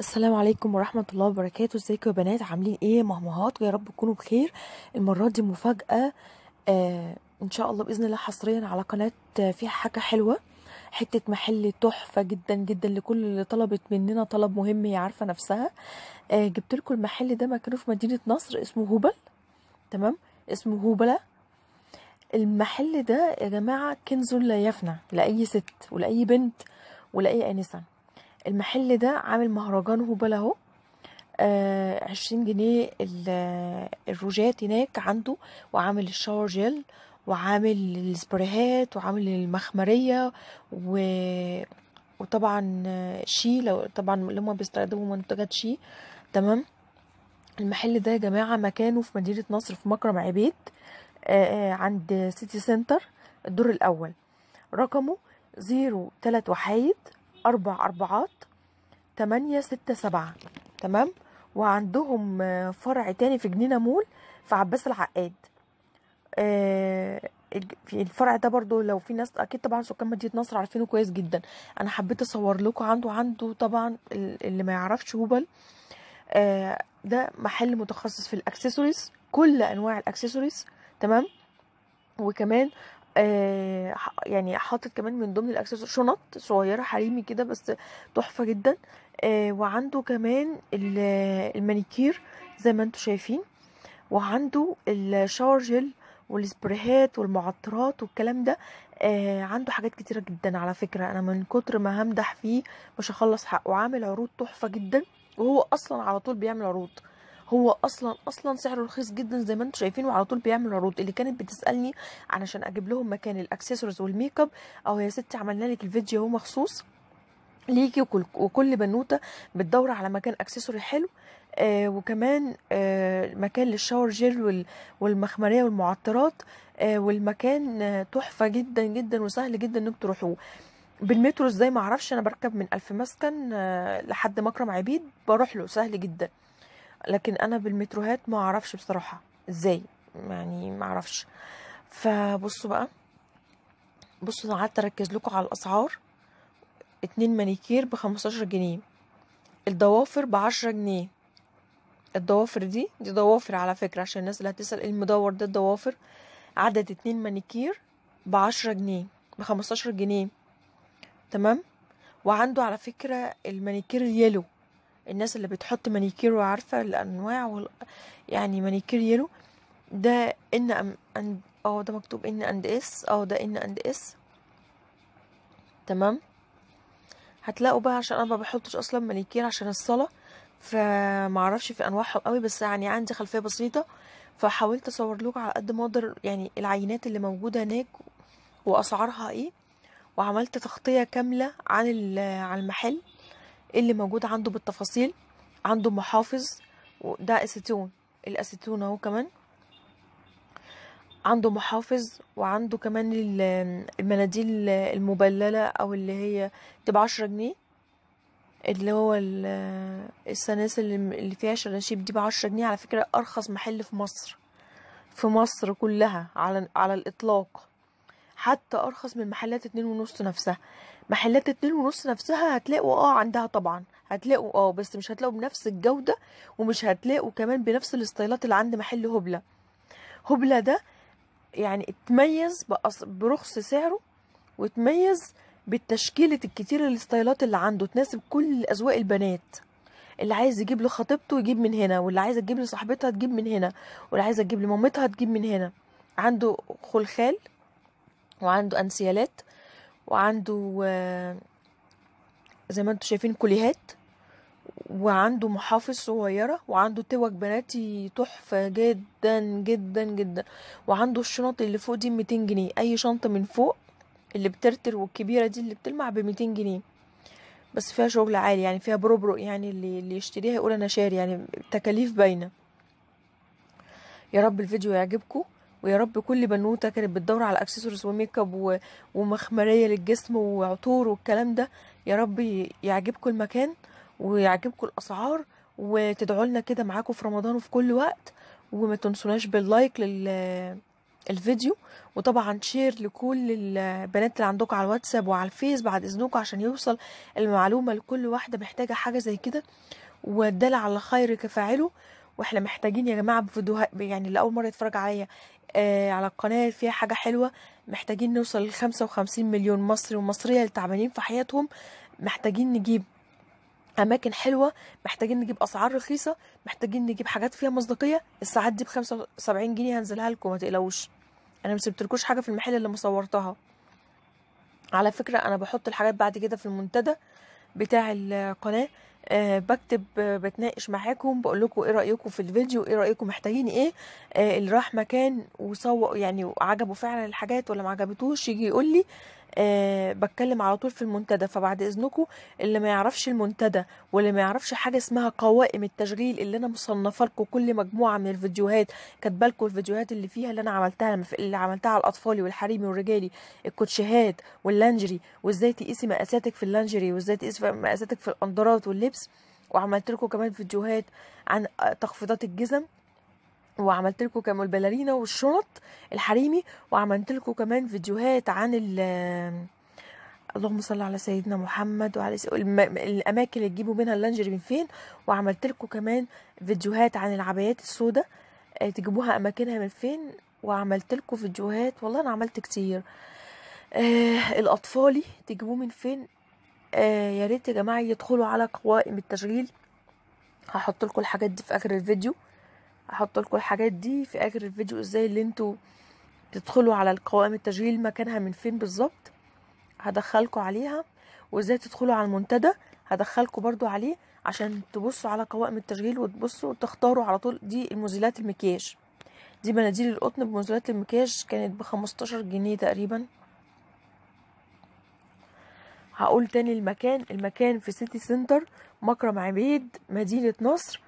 السلام عليكم ورحمة الله وبركاته ازيكم يا بنات عاملين ايه مهمهات يا رب تكونوا بخير المرة دي مفاجأة آه ان شاء الله بإذن الله حصريا على قناة آه فيها حاجة حلوة حتة محل تحفة جدا جدا لكل اللي طلبت مننا طلب مهم هي عارفة نفسها آه جبت لكم المحل ده مكانه في مدينة نصر اسمه هوبل تمام اسمه هوبلة المحل ده يا جماعة كنز لا يفنى لأي ست ولأي بنت ولأي أنسة المحل ده عامل مهرجان هبل اهو آه، عشرين جنيه الروجات هناك عنده وعامل الشاور جيل وعامل السبريهات وعامل المخمرية و... وطبعا شي لو طبعا اللي هما بيستخدموا منتجات شي تمام المحل ده يا جماعة مكانه في مدينة نصر في مكرم عبيد آه، آه، عند سيتي سنتر الدور الأول رقمه زيرو تلات وحايد أربع أربعات تمانية ستة سبعة تمام وعندهم آه، فرع تاني في جنينة مول في عباس العقاد آه، في الفرع ده برضو لو في ناس اكيد طبعا سكان مدينه نصر عارفينه كويس جدا انا حبيت اصور لكم عنده عنده طبعا اللي ما يعرفش هوبل آه، ده محل متخصص في الاكسسوارز كل انواع الاكسسوارز تمام وكمان آه، يعني حاطط كمان من ضمن الاكسسوار شنط صغيره حريمي كده بس تحفه جدا آه، وعنده كمان المانيكير زي ما انتم شايفين وعنده الشاور جل والسبريهات والمعطرات والكلام ده آه عنده حاجات كتيره جدا على فكره انا من كتر ما همدح فيه مش هخلص حقه وعامل عروض تحفه جدا وهو اصلا على طول بيعمل عروض هو اصلا اصلا سعره رخيص جدا زي ما انتم شايفين وعلى طول بيعمل عروض اللي كانت بتسالني علشان اجيب لهم مكان الاكسسوارز والميك اب اهو يا ستي عملنا لك الفيديو اهو مخصوص ليكي وكل, وكل بنوته بتدور على مكان اكسسوري حلو آه وكمان آه مكان للشاور جيل والمخمريه والمعطرات آه والمكان آه تحفه جدا جدا وسهل جدا انكم تروحوه بالمترو ازاي ما اعرفش انا بركب من الف مسكن آه لحد مكرم عبيد بروح له سهل جدا لكن انا بالمتروهات ما اعرفش بصراحه ازاي يعني ما اعرفش فبصوا بقى بصوا انا قعدت اركز لكم على الاسعار اتنين مانيكير بخمستاشر جنيه الضوافر بعشرة جنيه الضوافر دي دي ضوافر على فكرة عشان الناس اللي هتسأل إيه المدور ده الضوافر عدد اتنين مانيكير بعشرة جنيه بخمستاشر جنيه تمام وعنده على فكرة المانيكير اليلو الناس اللي بتحط مانيكير وعارفه الانواع وال... يعني مانيكير يلو ده ان ام أند اه ده مكتوب ان اند اس اه ده ان اند اس تمام هتلاقوا بقى عشان انا ما بحطش اصلا مانيكير عشان الصلاه فمعرفش في انواعهم قوي بس يعني عندي خلفيه بسيطه فحاولت اصور لكم على قد ما اقدر يعني العينات اللي موجوده هناك واسعارها ايه وعملت تغطيه كامله عن عن المحل اللي موجود عنده بالتفاصيل عنده محافظ وده اسيتون الاسيتون اهو كمان عنده محافظ وعنده كمان المناديل المبلله او اللي هي تبع عشرة جنيه اللي هو السلاسل اللي فيها شراشيب دي بعشرة جنيه على فكره ارخص محل في مصر في مصر كلها على على الاطلاق حتى ارخص من محلات اتنين ونص نفسها محلات اتنين ونص نفسها هتلاقوا اه عندها طبعا هتلاقوا اه بس مش هتلاقوا بنفس الجودة ومش هتلاقوا كمان بنفس الاستايلات اللي عند محل هبلة هبلة ده يعني اتميز برخص سعره واتميز بالتشكيلة الكتير الاستايلات اللي عنده تناسب كل أذواق البنات اللي عايز يجيب لخطيبته يجيب من هنا واللي عايزه تجيب لصاحبتها تجيب من هنا واللي عايزه تجيب لمامتها تجيب من هنا عنده خلخال وعنده انسيالات وعنده آه، زي ما انتوا شايفين كليهات وعنده محافظ صغيرة وعنده توك بناتي تحفة جدا جدا جدا وعنده الشنط اللي فوق دي 200 جنيه أي شنطة من فوق اللي بترتر والكبيرة دي اللي بتلمع ب 200 جنيه بس فيها شغل عالي يعني فيها بروبرو يعني اللي, اللي يشتريها يقول أنا شاري يعني تكاليف باينة يا رب الفيديو يعجبكم ويا رب كل بنوته كانت بتدور على اكسسوارز وميك اب ومخمريه للجسم وعطور والكلام ده يا رب يعجبكم المكان ويعجبكم الاسعار وتدعوا لنا كده معاكم في رمضان وفي كل وقت وما تنسوناش باللايك لل الفيديو وطبعا شير لكل البنات اللي عندكم على الواتساب وعلى الفيس بعد اذنكم عشان يوصل المعلومه لكل واحده محتاجه حاجه زي كده والدال على خير كفاعله واحنا محتاجين يا جماعه بفيديوهات يعني اللي اول مره يتفرج عليا آه على القناه فيها حاجه حلوه محتاجين نوصل ل 55 مليون مصري ومصريه اللي تعبانين في حياتهم محتاجين نجيب اماكن حلوه محتاجين نجيب اسعار رخيصه محتاجين نجيب حاجات فيها مصداقيه الساعات دي ب 75 جنيه هنزلها لكم ما تقلقوش انا ما سبتلكوش حاجه في المحل اللي مصورتها على فكره انا بحط الحاجات بعد كده في المنتدى بتاع القناه أه بكتب أه بتناقش معاكم بقول لكم ايه رايكم في الفيديو ايه رايكم محتاجين ايه أه اللي راح مكان وصو يعني عجبه فعلا الحاجات ولا ما عجبتوش يجي يقول لي أه بتكلم على طول في المنتدى فبعد اذنكم اللي ما يعرفش المنتدى واللي ما يعرفش حاجه اسمها قوائم التشغيل اللي انا مصنفه لكم كل مجموعه من الفيديوهات كاتبه لكم الفيديوهات اللي فيها اللي انا عملتها اللي عملتها على الاطفال والحريمي والرجالي الكوتشيهات واللانجري وازاي تقيسي مقاساتك في اللانجري وازاي تقيسي مقاساتك في الاندرات واللبس وعملت لكم كمان فيديوهات عن تخفيضات الجزم وعملت لكم كمان البلالينا والشنط الحريمي وعملت لكم كمان فيديوهات عن ال اللهم صل على سيدنا محمد وعلى الاماكن اللي تجيبوا منها اللانجري من فين وعملت لكم كمان فيديوهات عن العبايات السوداء آه، تجيبوها اماكنها من فين وعملت لكم فيديوهات والله انا عملت كتير آه الاطفالي تجيبوه من فين آه يا ريت يا جماعه يدخلوا على قوائم التشغيل هحط لكم الحاجات دي في اخر الفيديو احط لكم الحاجات دي في اخر الفيديو ازاي اللي انتوا تدخلوا على القوائم التشغيل مكانها من فين بالظبط هدخلكم عليها وازاي تدخلوا على المنتدى هدخلكم برضو عليه عشان تبصوا على قوائم التشغيل وتبصوا وتختاروا على طول دي المزيلات المكياج دي مناديل القطن بمزيلات المكياج كانت بخمستاشر جنيه تقريبا هقول تاني المكان المكان في سيتي سنتر مكرم عبيد مدينة نصر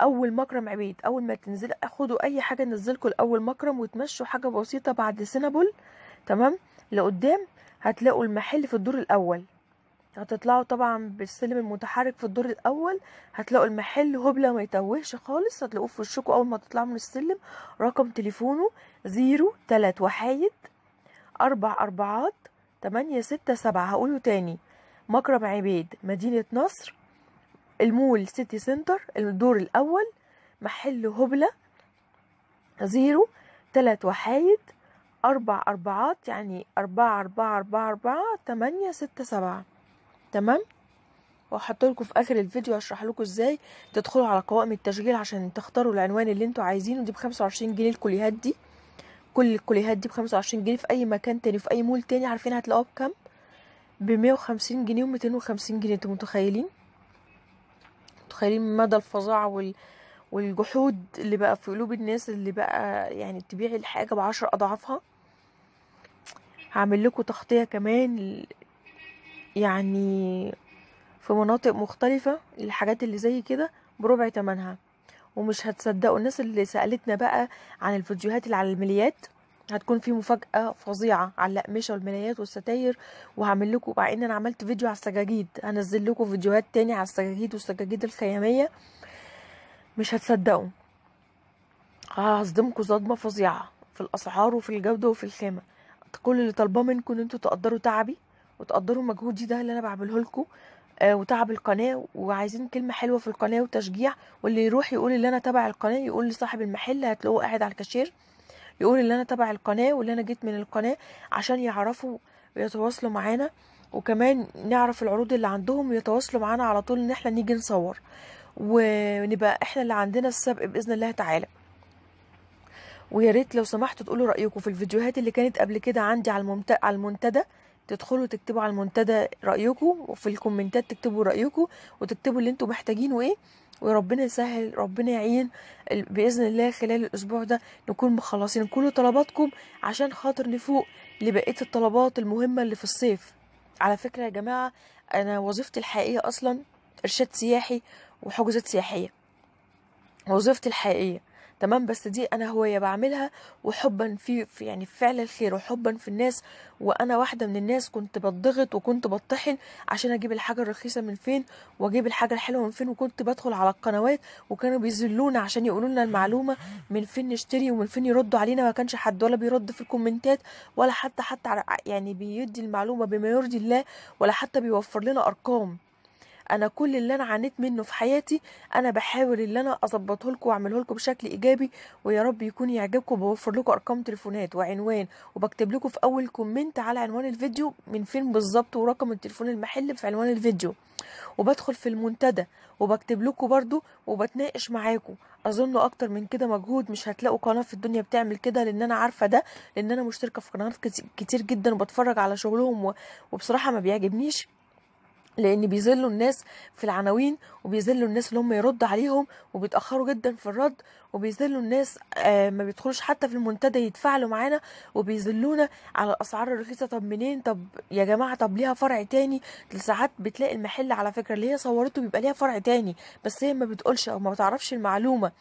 اول مكرم عبيد اول ما تنزل خدوا اي حاجه نزلكوا الاول مكرم وتمشوا حاجه بسيطه بعد سينابول تمام لقدام هتلاقوا المحل في الدور الاول هتطلعوا طبعا بالسلم المتحرك في الدور الاول هتلاقوا المحل هبله ما يتوهش خالص هتلاقوه في وشكم اول ما تطلعوا من السلم رقم تليفونه زيرو تلات وحايد اربع اربعات تمانية ستة سبعة هقوله تاني مكرم عبيد مدينة نصر المول سيتي سنتر الدور الأول محل هبلة زيرو تلات وحايد أربع أربعات يعني أربعة أربعة أربعة أربعة تمانية ستة سبعة تمام وهحطلكوا في اخر الفيديو اشرح لكم ازاي تدخلوا على قوائم التشغيل عشان تختاروا العنوان اللي انتوا عايزينه دي بخمسة وعشرين جنيه الكليهات دي كل الكليهات دي بخمسة وعشرين جنيه في اي مكان تاني في اي مول تاني عارفين هتلاقوها بكام بمية وخمسين جنيه ومتين وخمسين جنيه انتوا متخيلين متخيلين مدى الفظاعة وال... والجحود اللي بقى في قلوب الناس اللي بقى يعني تبيع الحاجة بعشر أضعافها هعمل لكم تغطية كمان يعني في مناطق مختلفة الحاجات اللي زي كده بربع تمنها ومش هتصدقوا الناس اللي سألتنا بقى عن الفيديوهات اللي على المليات هتكون في مفاجأة فظيعة على الأقمشة والملايات والستاير وهعمل لكم مع ان انا عملت فيديو على السجاجيد هنزل لكم فيديوهات تاني على السجاجيد والسجاجيد الخيامية مش هتصدقوا هصدمكم صدمة فظيعة في الأسعار وفي الجودة وفي الخامة كل اللي طالباه منكم ان انتوا تقدروا تعبي وتقدروا مجهودي ده اللي انا بعمله لكم آه، وتعب القناه وعايزين كلمه حلوه في القناه وتشجيع واللي يروح يقول اللي انا تبع القناه يقول لصاحب المحل هتلاقوه قاعد على الكاشير يقول اللي انا تبع القناه واللي انا جيت من القناه عشان يعرفوا يتواصلوا معانا وكمان نعرف العروض اللي عندهم ويتواصلوا معانا على طول ان احنا نيجي نصور ونبقى احنا اللي عندنا السبق باذن الله تعالى ويا ريت لو سمحتوا تقولوا رايكم في الفيديوهات اللي كانت قبل كده عندي على, على المنتدى تدخلوا تكتبوا على المنتدى رايكم وفي الكومنتات تكتبوا رايكم وتكتبوا اللي انتم محتاجينه ايه وربنا يسهل ربنا يعين باذن الله خلال الاسبوع ده نكون مخلصين كل طلباتكم عشان خاطر نفوق لبقيه الطلبات المهمه اللي في الصيف على فكره يا جماعه انا وظيفتي الحقيقيه اصلا ارشاد سياحي وحجوزات سياحيه وظيفتي الحقيقيه تمام بس دي انا هوايه بعملها وحبا في, في يعني فعل الخير وحبا في الناس وانا واحده من الناس كنت بتضغط وكنت بطحن عشان اجيب الحاجه الرخيصه من فين واجيب الحاجه الحلوه من فين وكنت بدخل على القنوات وكانوا بيذلونا عشان يقولوا لنا المعلومه من فين نشتري ومن فين يردوا علينا ما كانش حد ولا بيرد في الكومنتات ولا حتى حتى يعني بيدي المعلومه بما يرضي الله ولا حتى بيوفر لنا ارقام انا كل اللي انا عانيت منه في حياتي انا بحاول ان انا اظبطه لكم واعمله لكم بشكل ايجابي ويا رب يكون يعجبكم بوفر لكم ارقام تليفونات وعنوان وبكتب لكم في اول كومنت على عنوان الفيديو من فين بالظبط ورقم التليفون المحل في عنوان الفيديو وبدخل في المنتدى وبكتب لكم برضو وبتناقش معاكم اظن اكتر من كده مجهود مش هتلاقوا قناه في الدنيا بتعمل كده لان انا عارفه ده لان انا مشتركه في قنوات كتير جدا وبتفرج على شغلهم وبصراحه ما بيعجبنيش لان بيذلوا الناس في العناوين وبيذلوا الناس اللي هم يرد عليهم وبيتاخروا جدا في الرد وبيذلوا الناس آه، ما بيدخلوش حتى في المنتدى يتفاعلوا معانا وبيذلونا على الاسعار الرخيصه طب منين طب يا جماعه طب ليها فرع تاني ساعات بتلاقي المحل على فكره اللي هي صورته بيبقى ليها فرع تاني بس هي ما بتقولش او ما بتعرفش المعلومه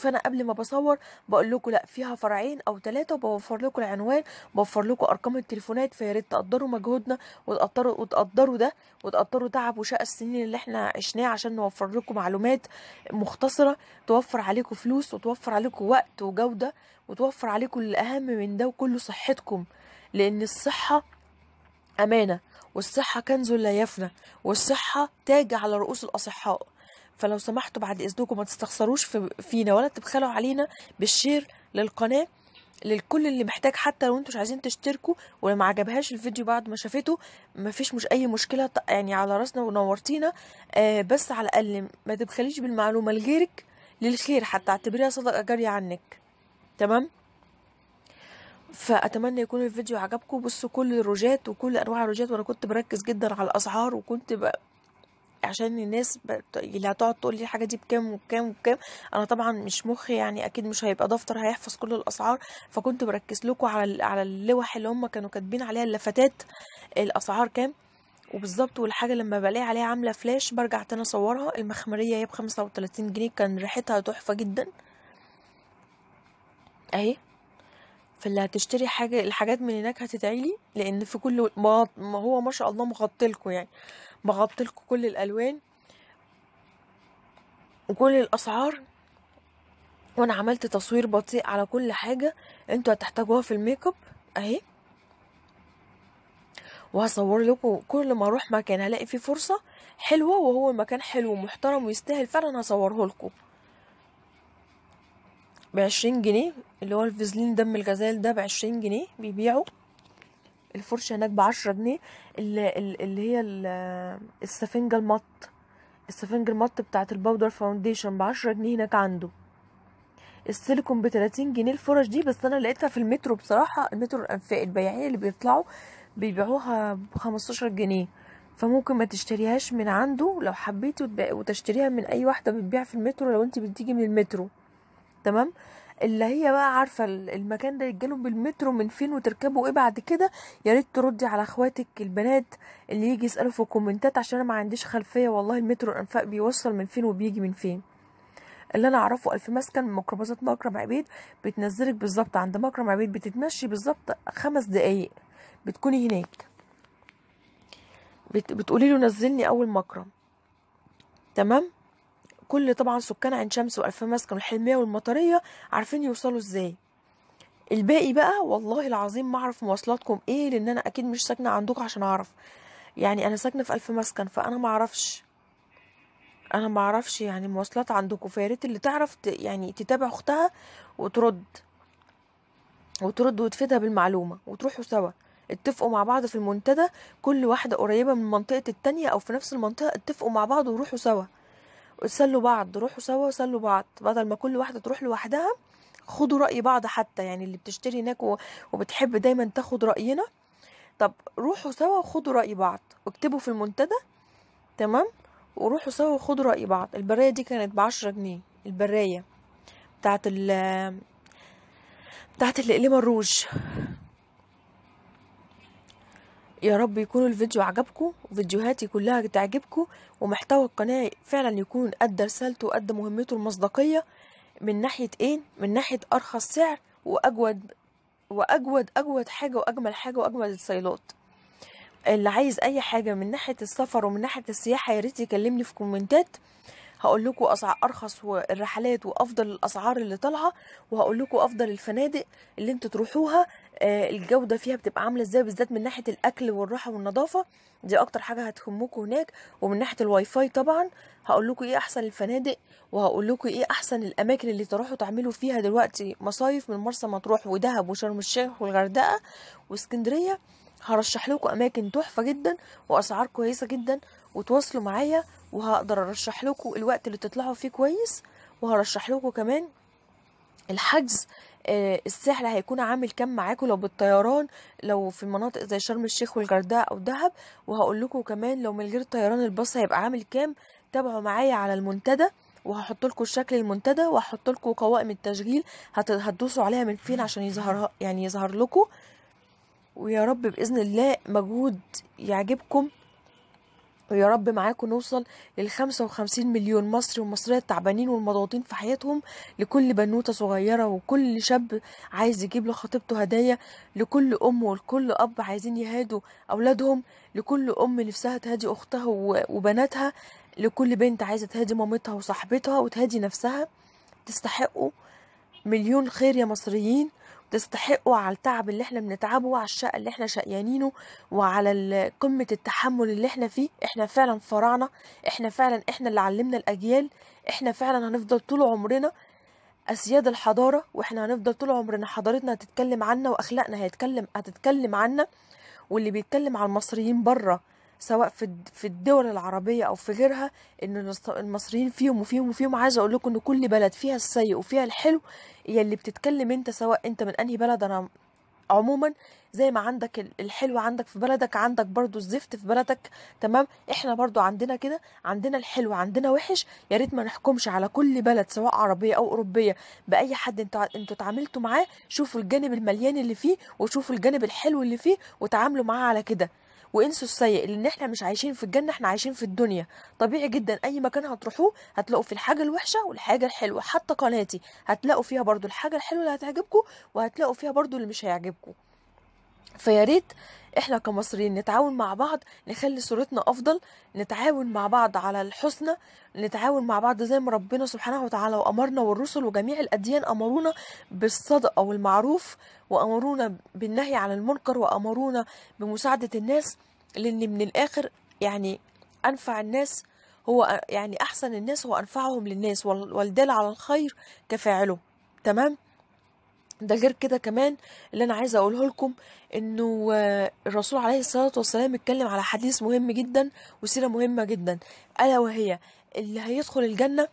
فانا قبل ما بصور بقول لكم لا فيها فرعين او ثلاثه وبوفر لكم العنوان بوفر لكم ارقام التليفونات فيا ريت تقدروا مجهودنا وتقدروا وتقدروا ده وتقدروا تعب وشقى السنين اللي احنا عشناه عشان نوفر لكم معلومات مختصره توفر عليكم فلوس وتوفر عليكم وقت وجوده وتوفر عليكم الاهم من ده وكله صحتكم لان الصحه امانه والصحه كنز لا يفنى والصحه تاج على رؤوس الاصحاء فلو سمحتوا بعد اذنكم ما تستخسروش فينا ولا تبخلوا علينا بالشير للقناه للكل اللي محتاج حتى لو انتوا مش عايزين تشتركوا ولو ما عجبهاش الفيديو بعد ما شافته مفيش مش اي مشكله يعني على راسنا ونورتينا آه بس على الاقل ما تبخليش بالمعلومه لغيرك للخير حتى اعتبريها صدقه جاريه عنك تمام فاتمنى يكون الفيديو عجبكم بصوا كل الروجات وكل انواع الروجات وانا كنت بركز جدا على الاسعار وكنت بقى عشان الناس اللي هتقعد تقول لي الحاجه دي بكام وبكام وبكام انا طبعا مش مخي يعني اكيد مش هيبقى دفتر هيحفظ كل الاسعار فكنت بركز لكم على على اللوح اللي هم كانوا كاتبين عليها اللفتات الاسعار كام وبالظبط والحاجه لما بلاقي عليها عامله فلاش برجع تاني اصورها المخمريه هي بخمسة 35 جنيه كان ريحتها تحفه جدا اهي فاللي هتشتري حاجه الحاجات من هناك هتدعيلي لان في كل ما, ما هو ما شاء الله مغطلكوا يعني مغطلكوا كل الالوان وكل الاسعار وانا عملت تصوير بطيء على كل حاجه انتوا هتحتاجوها في الميك اب اهي وهصور لكم كل ما اروح مكان هلاقي فيه فرصه حلوه وهو مكان حلو ومحترم ويستاهل فعلا هصوره لكم بعشرين جنيه اللي هو الفازلين دم الغزال ده بعشرين جنيه بيبيعوا الفرشة هناك بعشرة جنيه اللي, اللي هي السفنجة المط السفنجة المط بتاعت البودر فاونديشن بعشرة جنيه هناك عنده السيليكون بتلاتين جنيه الفرش دي بس انا لقيتها في المترو بصراحة المترو الانفاق البياعين اللي بيطلعوا بيبيعوها بخمستاشر جنيه فممكن ما تشتريهاش من عنده لو حبيتي وتشتريها من اي واحدة بتبيع في المترو لو انت بتيجي من المترو تمام اللي هي بقى عارفه المكان ده يتجاله بالمترو من فين وتركبوا ايه بعد كده يا ريت تردي على اخواتك البنات اللي يجي يسالوا في الكومنتات عشان انا ما عنديش خلفيه والله المترو الانفاق بيوصل من فين وبيجي من فين اللي انا اعرفه الف مسكن ميكروباصات مكرم عبيد بتنزلك بالظبط عند مكرم عبيد بتتمشي بالظبط خمس دقايق بتكوني هناك بت... بتقولي له نزلني اول مكرم تمام كل طبعا سكان عين شمس والفماس كانوا الحلميه والمطريه عارفين يوصلوا ازاي الباقي بقى والله العظيم ما اعرف مواصلاتكم ايه لان انا اكيد مش ساكنه عندكم عشان اعرف يعني انا ساكنه في الف مسكن فانا ما اعرفش انا ما اعرفش يعني مواصلات عندكم فيا ريت اللي تعرف يعني تتابع اختها وترد وترد وتفيدها بالمعلومه وتروحوا سوا اتفقوا مع بعض في المنتدى كل واحده قريبه من منطقه التانية او في نفس المنطقه اتفقوا مع بعض وروحوا سوا سلوا بعض روحوا سوا وسلوا بعض بدل ما كل واحدة تروح لوحدها خدوا رأي بعض حتى يعني اللي بتشتري هناك وبتحب دايما تاخد رأينا طب روحوا سوا وخدوا رأي بعض واكتبوا في المنتدى تمام وروحوا سوا وخدوا رأي بعض البراية دي كانت بعشرة جنيه البراية بتاعت ال بتاعت الأقلمة الروج يا رب يكون الفيديو عجبكم وفيديوهاتي كلها تعجبكم ومحتوى القناة فعلا يكون أدى رسالته وأدى مهمته المصداقية من ناحية إيه؟ من ناحية أرخص سعر وأجود وأجود أجود حاجة وأجمل حاجة وأجمل السيلات اللي عايز أي حاجة من ناحية السفر ومن ناحية السياحة يا ريت يكلمني في كومنتات هقول لكم اسعار ارخص والرحلات وافضل الاسعار اللي طالعه وهقول لكم افضل الفنادق اللي انتوا تروحوها آه، الجوده فيها بتبقى عامله ازاي بالذات من ناحيه الاكل والراحه والنظافه دي اكتر حاجه هتهمكم هناك ومن ناحيه الواي فاي طبعا هقول لكم ايه احسن الفنادق وهقول لكم ايه احسن الاماكن اللي تروحوا تعملوا فيها دلوقتي مصايف من مرسى مطروح ودهب وشرم الشيخ والغردقه واسكندريه هرشح لكم اماكن تحفه جدا واسعار كويسه جدا وتواصلوا معايا وهقدر ارشح لكم الوقت اللي تطلعوا فيه كويس وهرشح لكم كمان الحجز آه، السحر هيكون عامل كام معاكم لو بالطيران لو في مناطق زي شرم الشيخ والجرداء او دهب وهقول لكم كمان لو من غير طيران الباص هيبقى عامل كام تابعوا معايا على المنتدى وهحط لكم شكل المنتدى وهحط لكم قوائم التشغيل هتدوسوا عليها من فين عشان يظهرها يعني يظهر لكم ويا رب باذن الله مجهود يعجبكم يا رب معاكم نوصل لل 55 مليون مصري ومصرية تعبانين والمضغوطين في حياتهم لكل بنوتة صغيرة وكل شاب عايز يجيب لخطيبته هدايا لكل أم ولكل أب عايزين يهادوا أولادهم لكل أم نفسها تهادي أختها وبناتها لكل بنت عايزة تهادي مامتها وصاحبتها وتهادي نفسها تستحقوا مليون خير يا مصريين تستحقوا على التعب اللي احنا بنتعبه وعلى الشقة اللي احنا شقيانينه وعلى قمة التحمل اللي احنا فيه احنا فعلا فراعنة احنا فعلا احنا اللي علمنا الأجيال احنا فعلا هنفضل طول عمرنا أسياد الحضارة واحنا هنفضل طول عمرنا حضارتنا هتتكلم عنا وأخلاقنا هيتكلم هتتكلم عنا واللي بيتكلم على المصريين بره سواء في في الدول العربيه او في غيرها ان المصريين فيهم وفيهم وفيهم عايزه اقول لكم ان كل بلد فيها السيء وفيها الحلو اللي بتتكلم انت سواء انت من انهي بلد انا عموما زي ما عندك الحلو عندك في بلدك عندك برضو الزفت في بلدك تمام احنا برضو عندنا كده عندنا الحلو عندنا وحش يا ريت ما نحكمش على كل بلد سواء عربيه او اوروبيه باي حد انتوا انتوا اتعاملتوا معاه شوفوا الجانب المليان اللي فيه وشوفوا الجانب الحلو اللي فيه وتعاملوا معاه على كده وانسوا السيء لان احنا مش عايشين في الجنه احنا عايشين في الدنيا طبيعي جدا اي مكان هتروحوه هتلاقوا في الحاجه الوحشه والحاجه الحلوه حتى قناتي هتلاقوا فيها برضو الحاجه الحلوه اللي هتعجبكم وهتلاقوا فيها برضو اللي مش هيعجبكم فيا ريت احنا كمصريين نتعاون مع بعض نخلي صورتنا افضل نتعاون مع بعض على الحسنى نتعاون مع بعض زي ما ربنا سبحانه وتعالى وامرنا والرسل وجميع الاديان امرونا بالصدقه والمعروف وامرونا بالنهي عن المنكر وامرونا بمساعده الناس لان من الاخر يعني انفع الناس هو يعني احسن الناس هو انفعهم للناس والدال على الخير كفاعله تمام ده غير كده كمان اللي انا عايزه اقوله لكم انه آه، الرسول عليه الصلاه والسلام اتكلم على حديث مهم جدا وسيره مهمه جدا الا وهي اللي هيدخل الجنه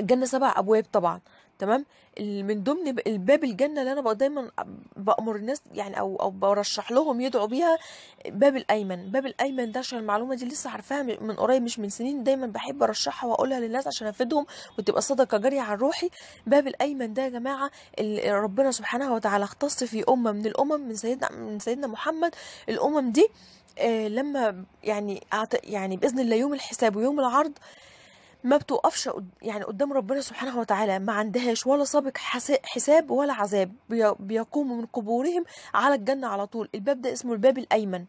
الجنه سبع ابواب طبعا تمام من ضمن الباب الجنه اللي انا بقى دايما بامر الناس يعني او او برشح لهم يدعوا بيها باب الايمن باب الايمن ده عشان المعلومه دي لسه عارفاها من قريب مش من سنين دايما بحب ارشحها واقولها للناس عشان افيدهم وتبقى صدقه جاريه عن روحي باب الايمن ده يا جماعه ربنا سبحانه وتعالى اختص في امه من الامم من سيدنا من سيدنا محمد الامم دي آه لما يعني يعني باذن الله يوم الحساب ويوم العرض ما بتوقفش يعني قدام ربنا سبحانه وتعالى ما عندهاش ولا سابق حساب ولا عذاب بيقوموا من قبورهم على الجنة على طول الباب ده اسمه الباب الأيمن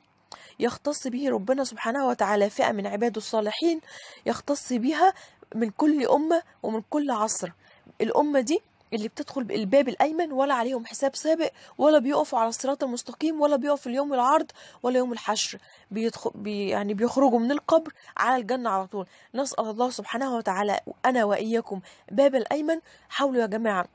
يختص به ربنا سبحانه وتعالى فئة من عباده الصالحين يختص بها من كل أمة ومن كل عصر الأمة دي اللي بتدخل الباب الايمن ولا عليهم حساب سابق ولا بيقفوا على الصراط المستقيم ولا بيقفوا اليوم العرض ولا يوم الحشر بيدخل بي يعني بيخرجوا من القبر على الجنه على طول نسال الله سبحانه وتعالى انا واياكم باب الايمن حاولوا يا جماعه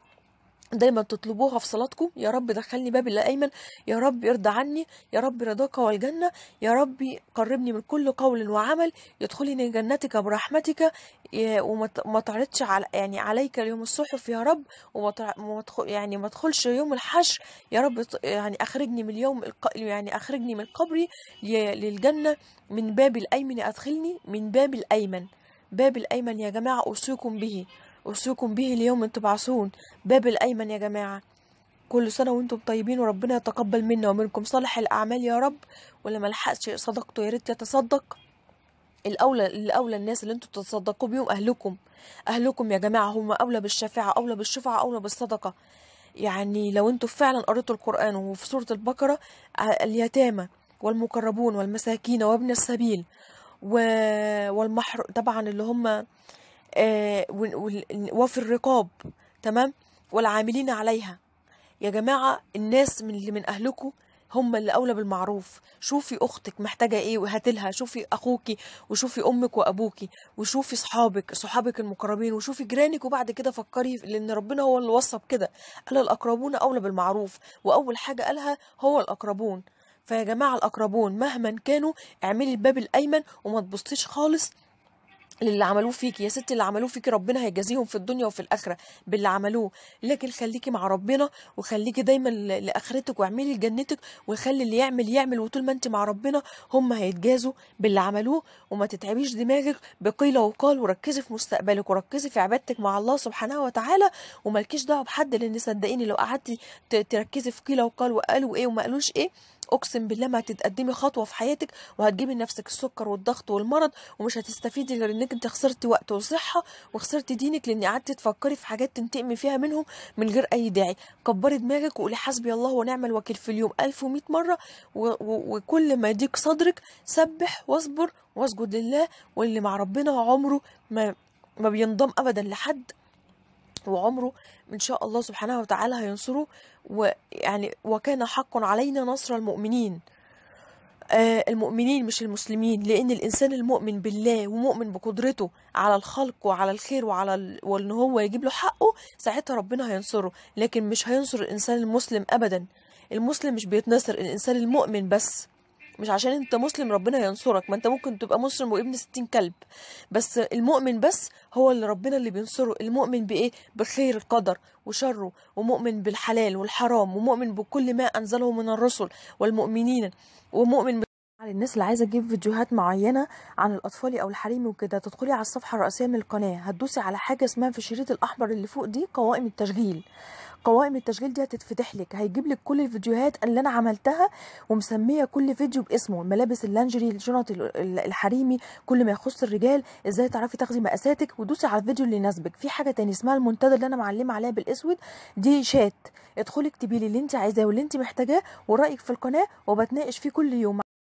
دايما تطلبوها في صلاتكم يا رب دخلني باب الايمن ايمن يا رب ارضى عني يا رب رضاك والجنه يا رب قربني من كل قول وعمل يدخلني جنتك برحمتك وما تعرضش على يعني عليك اليوم الصحف يا رب وما يعني ما ادخلش يوم الحشر يا رب يعني اخرجني من اليوم يعني اخرجني من قبري للجنه من باب الايمن ادخلني من باب الايمن باب الايمن يا جماعه اوصيكم به أوصيكم به ليوم تبعثون باب الأيمن يا جماعة كل سنة وانتم طيبين وربنا يتقبل منا ومنكم صالح الأعمال يا رب ولا ملحقش صدقته يا ريت يتصدق الأولى الأولى الناس اللي انتم تتصدقوا بيهم أهلكم أهلكم يا جماعة هم أولى بالشفاعة أولى بالشفعة أولى بالصدقة يعني لو انتم فعلا قريتوا القرآن وفي سورة البقرة آه، اليتامى والمقربون والمساكين وابن السبيل و... والمحر طبعا اللي هم آه، وفي الرقاب تمام والعاملين عليها يا جماعة الناس من اللي من أهلكم هم اللي أولى بالمعروف شوفي أختك محتاجة إيه وهاتلها شوفي أخوك وشوفي أمك وأبوك وشوفي صحابك صحابك المقربين وشوفي جيرانك وبعد كده فكري لأن ربنا هو اللي وصى بكده قال الأقربون أولى بالمعروف وأول حاجة قالها هو الأقربون فيا جماعة الأقربون مهما كانوا اعملي الباب الأيمن وما تبصيش خالص للي عملوه فيك يا ستي اللي عملوه فيك ربنا هيجازيهم في الدنيا وفي الاخره باللي عملوه لكن خليكي مع ربنا وخليكي دايما لاخرتك واعملي لجنتك وخلي اللي يعمل يعمل وطول ما انت مع ربنا هم هيتجازوا باللي عملوه وما تتعبيش دماغك بقيل وقال وركزي في مستقبلك وركزي في عبادتك مع الله سبحانه وتعالى ومالكيش دعوه بحد لان صدقيني لو قعدتي تركزي في قيل وقال وقالوا ايه وما قالوش ايه اقسم بالله ما هتتقدمي خطوه في حياتك وهتجيبي لنفسك السكر والضغط والمرض ومش هتستفيدي غير انك انت خسرتي وقت وصحه وخسرتي دينك لاني قعدتي تفكري في حاجات تنتقمي فيها منهم من غير اي داعي كبري دماغك وقولي حسبي الله ونعم الوكيل في اليوم 1100 مره وكل ما يضيق صدرك سبح واصبر واسجد لله واللي مع ربنا عمره ما ما بينضم ابدا لحد وعمره ان شاء الله سبحانه وتعالى هينصره ويعني وكان حقا علينا نصر المؤمنين آه المؤمنين مش المسلمين لان الانسان المؤمن بالله ومؤمن بقدرته على الخلق وعلى الخير وعلى ال... وان هو يجيب له حقه ساعتها ربنا هينصره لكن مش هينصر الانسان المسلم ابدا المسلم مش بيتنصر الانسان المؤمن بس مش عشان انت مسلم ربنا ينصرك ما انت ممكن تبقى مسلم وابن ستين كلب بس المؤمن بس هو اللي ربنا اللي بينصره المؤمن بايه بخير القدر وشره ومؤمن بالحلال والحرام ومؤمن بكل ما انزله من الرسل والمؤمنين ومؤمن الناس اللي عايزه تجيب فيديوهات معينه عن الاطفال او الحريم وكده تدخلي على الصفحه الرئيسيه من القناه هتدوسي على حاجه اسمها في الشريط الاحمر اللي فوق دي قوائم التشغيل قوائم التشغيل دي هتتفتح لك هيجيب لك كل الفيديوهات اللي انا عملتها ومسميه كل فيديو باسمه ملابس اللانجري الشنط الحريمي كل ما يخص الرجال ازاي تعرفي تاخدي مقاساتك ودوسي على الفيديو اللي يناسبك في حاجه تاني اسمها المنتدى اللي انا معلمه عليها بالاسود دي شات ادخلي اكتبي لي اللي انت عايزاه واللي انت محتاجاه ورايك في القناه وبتناقش فيه كل يوم